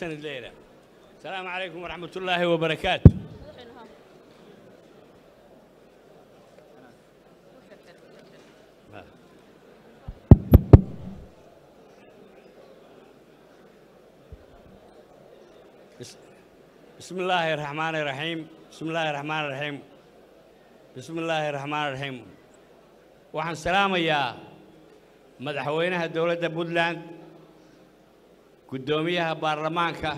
sanad leela asalaamu calaykum waraxmat ullaahi wabarakaatu بسم الله الرحمن الرحيم بسم الله الرحمن الرحيم بسم الله الرحمن الرحيم waxaan salaamayaa madaxweynaha dowladda puntland guddoomiyaha baarlamaanka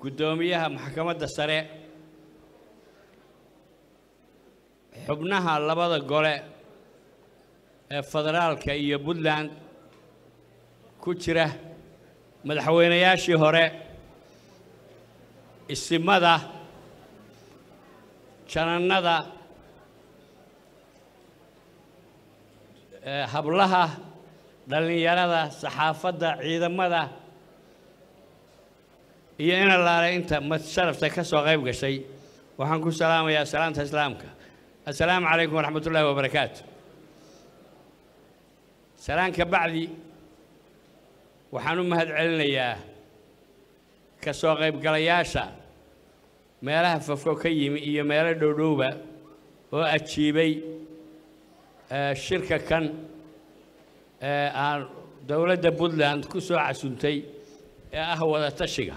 guddoomiyaha maxkamadda sare xubnaha labada gole ee federaalka iyo puntland ku jira madaxweynayaashii hore isimada janannada hablaha dhallinyarada saxaafadda ciidamada iyo ina laalay inta masharafta ka soo qayb gashay waxaan ku salaamayaa salaanta islaamka assalaamu calaykum waraxmat ullahi wabarakaatu salaanka bacdi waxaan u mahad celinayaa ka soo qaybgalayaasha meelaha fafo ka yimi iyo meelo dhowdhowba oo ajiibay shirka kan ee aan dowladda puntland ku soo casuntay ee ah wadatashiga tashiga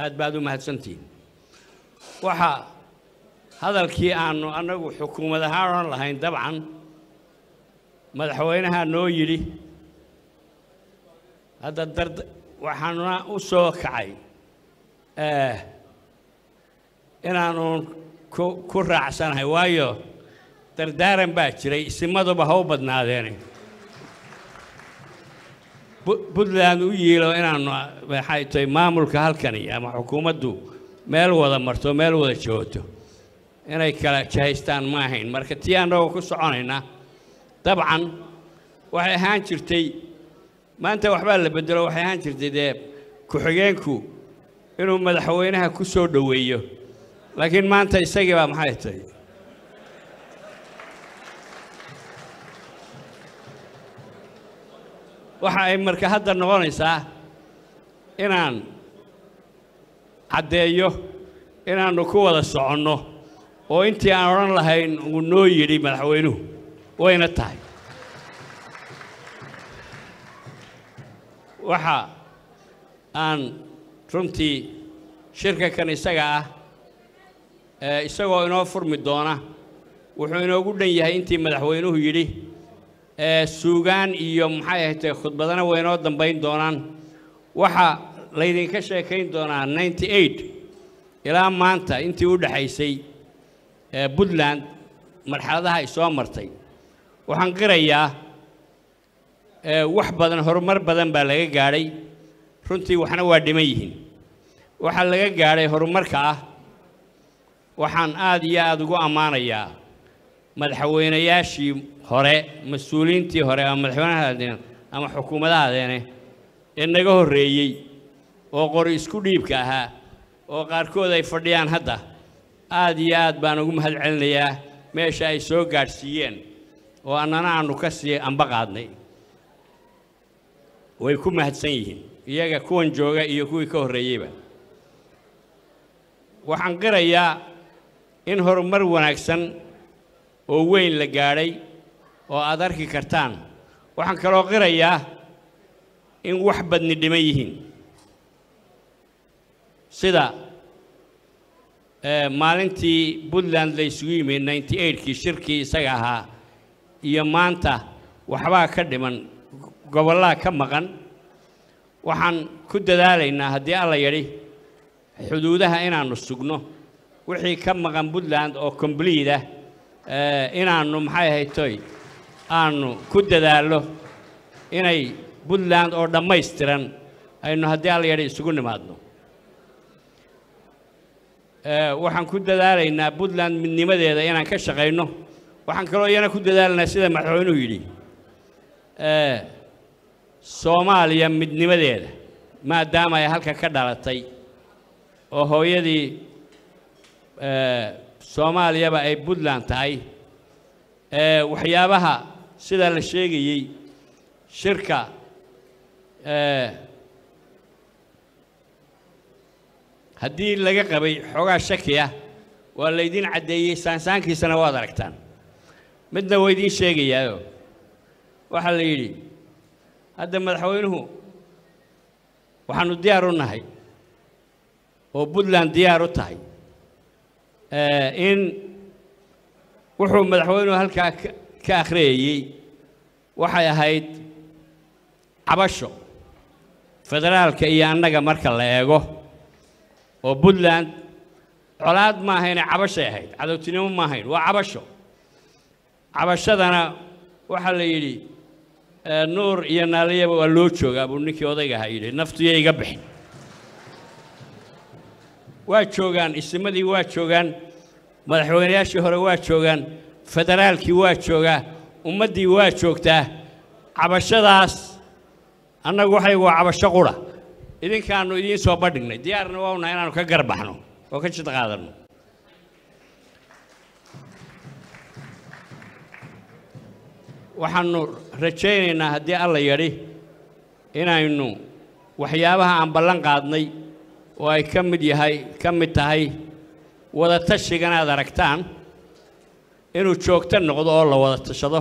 aad baad u mahadsantihiin waxa hadalkii aanu annagu xukuumad ahaan odhan lahayn dabcan madaxweynaha noo yidhi hadda dar waxaanuna u soo kacay inaanu ku raacsanahay waayo dardaaran baa jiray isimaduba ha u badnaadeene puntland u yiilo inaanu maxay tahay maamulka halkani ama xukuumaddu meel wada marto meel wada jooto inay kala jahaystaan ma ahayn marka tii annagoo ku soconayna dabcan waxay ahaan jirtay maanta waxbaa la bedelo waxay ahaan jirtay dee ku-xigeenku inuu madaxweynaha ku soo dhoweeyo laakiin maanta isagii baa maxay tahay waxa ay marka hadda noqonaysaa inaan caddeeyo inaannu ku wada soconno oo intii aan odhan lahayn uu noo yidhi madaxweynuhu wayna tahay waxa aan runtii shirkankan isaga ah isagoo inoo furmi doona wuxuu inoogu dhan yahay intii madaxweynuhu yidhi Eh, suugaan iyo maxay ahayd eh, khudbadana way inoo dambayn doonaan waxa laydinka sheekayn doonaa ninety eight ilaa maanta intii u dhexaysay eh, puntland marxaladaha ay soo martay waxaan qirayaa wax badan horumar badan baa laga gaadhay runtii waxna waa dhiman yihiin waxaa laga gaadhay horumarka ah waxaan aada iyo aada ugu ammaanayaa madaxweynayaashii hore mas-uuliyiintii hore ama madaxweynahadeena ama xukuumadahadeene ee naga horreeyey oo qori isku dhiibka ahaa oo qaarkood ay fadhiyaan hadda aad iyo aad baan ugu mahad celinayaa meesha ay soo gaadhsiiyeen oo annana aannu ka sii anba qaadnay way ku mahadsan yihiin iyaga kuwan jooga iyo kuwii ka horreeyeyba waxaan qirayaa in horumar wanaagsan oo weyn la gaadhay oo aad arki kartaan waxaan kaloo qirayaa in wax badni dhiman yihiin sida eh, maalintii puntland la isugu yimi ninety eigtkii shirkii isaga ahaa iyo maanta waxbaa ka dhiman gobollaa ka maqan waxaan ku dadaalaynaa haddii alla yadhi xuduudaha inaannu sugno wixii ka maqan puntland oo combliid ah Eh, inaannu maxay ahayd toy aannu ku dadaallo inay puntland oo dhammaystiran aynu haddii alla yadha isugu nimaadno eh, waxaan ku dadaalaynaa puntland midnimadeeda inaan ka shaqayno waxaan kaloo iyana ku dadaalanaa sida madaxweynuhu yidhi eh, soomaaliya midnimadeeda maadaama ay halka ka dhalatay oo hooyadii soomaaliyaba ay puntland tahay waxyaabaha sidaa la sheegayey shirka haddii laga qabay xoogaa shaki ah waa laydin caddeeyey saansaankiisana waad aragtaan midna waa idiin sheegayaayo waxaa la yidhi hadda madaxweynuhu waxaannu diyaar u nahay oo puntland diyaar u tahay Eh, in wuxuu madaxweynuhu halkaa ka akhriyayey waxay ahayd cabasho federaalka iyo annaga marka la eego oo puntland colaad ma ahayne cabashay ahayd cadowtinimo ma ahayn waa cabasho cabashadana waxaa la yidhi eh, nuur iyo naaliyaba waa loo joogaa buu ninkii odayga ahaa yidhi naftiyo iga bixin waa joogaan isimadii waa joogaan madaxweyneyaashii hore waa joogaan federaalkii waa joogaa ummaddii waa joogtaa cabashadaas annagu waxaygu waa cabasho qura idinkaannu idiin soo bandhignay diyaarna waawnaha inaanu ka garbaxno oo ka jid qaadanno waxaannu rajaynaynaa haddii alla yadhi inaynu waxyaabaha aan ballan qaadnay oo ay ka mid yahay ka mid tahay wada tashigan aragtaan inuu joogto noqdo oo la wada tashado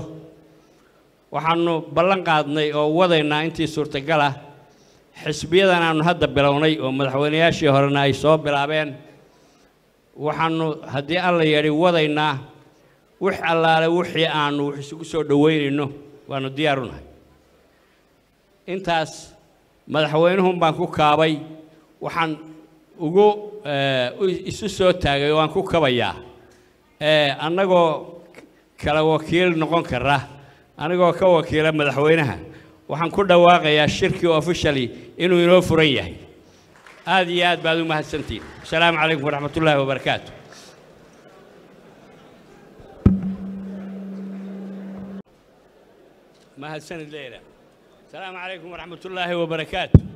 waxaannu ballan qaadnay oo wadaynaa intii suurtagal ah xisbiyadan aannu hadda bilownay oo madaxweynayaashii horena ay soo bilaabeen waxaannu haddii alla yadhi wadaynaa wix allaale wixii aanu wax isugu soo dhowaynayno waannu diyaar diyaarunahay intaas madaxweynuhun baan ku kaabay waxaan ugu eh, isu soo taagay oo aan ku kabayaa eh, annagoo kala wakiil noqon kara anigoo ka wakiila madaxweynaha waxaan ku dhawaaqayaa shirkii officially inuu inoo furan yahay aad iyo aad baad u mahadsantihin asalaamu calaykum waraxmat ullahi wabarakaatu mahadsanid leila asalaamu calaykum waraxmat ullaahi wabarakaatu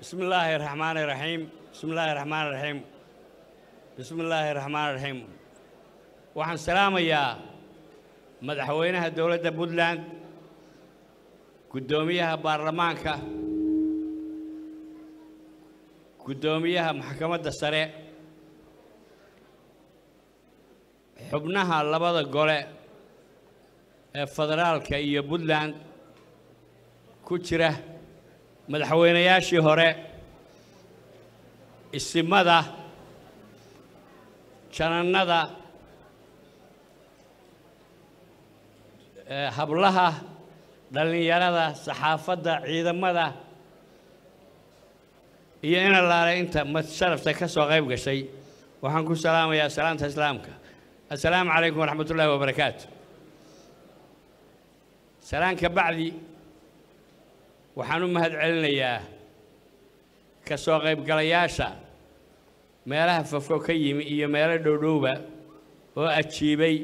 بسم الله الرحمن الرحيم بسم الله الرحمن الرحيم بسم الله الرحمن الرحيم waxaan salaamayaa madaxweynaha dowladda puntland guddoomiyaha baarlamaanka guddoomiyaha maxkamadda sare xubnaha labada gole ee federaalka iyo puntland ku jira madaxweynayaashii hore isimada janannada hablaha dhallinyarada saxaafadda ciidamada iyo ina allaale inta masharafta ka soo qayb gashay waxaan ku salaamayaa salaanta islaamka assalaamu calaykum waraxmat ullaahi wabarakaatu salaan ka bacdi waxaan u mahad celinayaa ka soo qaybgalayaasha meelaha fafo ka yimi iyo meelo dhowdhowba oo ajiibay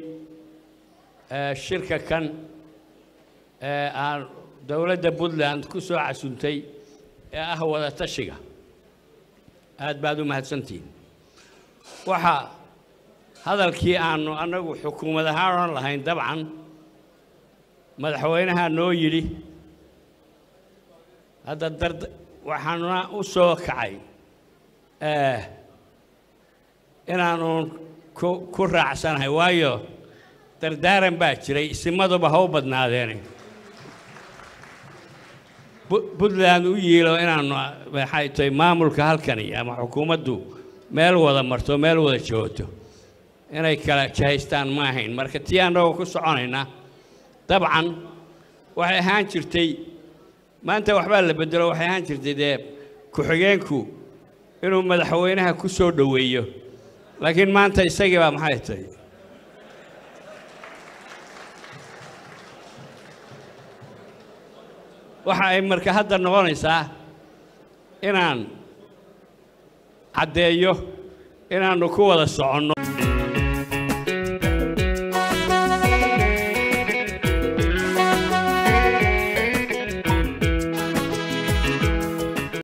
eh, shirka kan ee eh, aan dowladda puntland ku soo casuntay ee ah wadatashiga tashiga aad baad u mahadsantihiin waxa hadalkii aanu annagu xukuumad ahaan odhan lahayn dabcan madaxweynaha noo yidhi hadda dard waxaanuna u soo kacay eh, inaanuun ku ku raacsanahay waayo dardaaran baa jiray isimaduba ha u badnaadeene puntland u yiilo inaanu maxay tahay maamulka halkani ama xukuumaddu meel wada marto meel wada jooto inay kala jahaystaan ma ahayn marka tii annagu ku soconayna dabcan waxay ahaan jirtay maanta waxbaa la bedelo waxay ahaan jirtay dee ku-xigeenku inuu madaxweynaha ku soo dhoweeyo laakiin maanta isagii baa maxay tahay waxa ay marka hadda noqonaysaa inaan caddeeyo inaannu ku wada soconno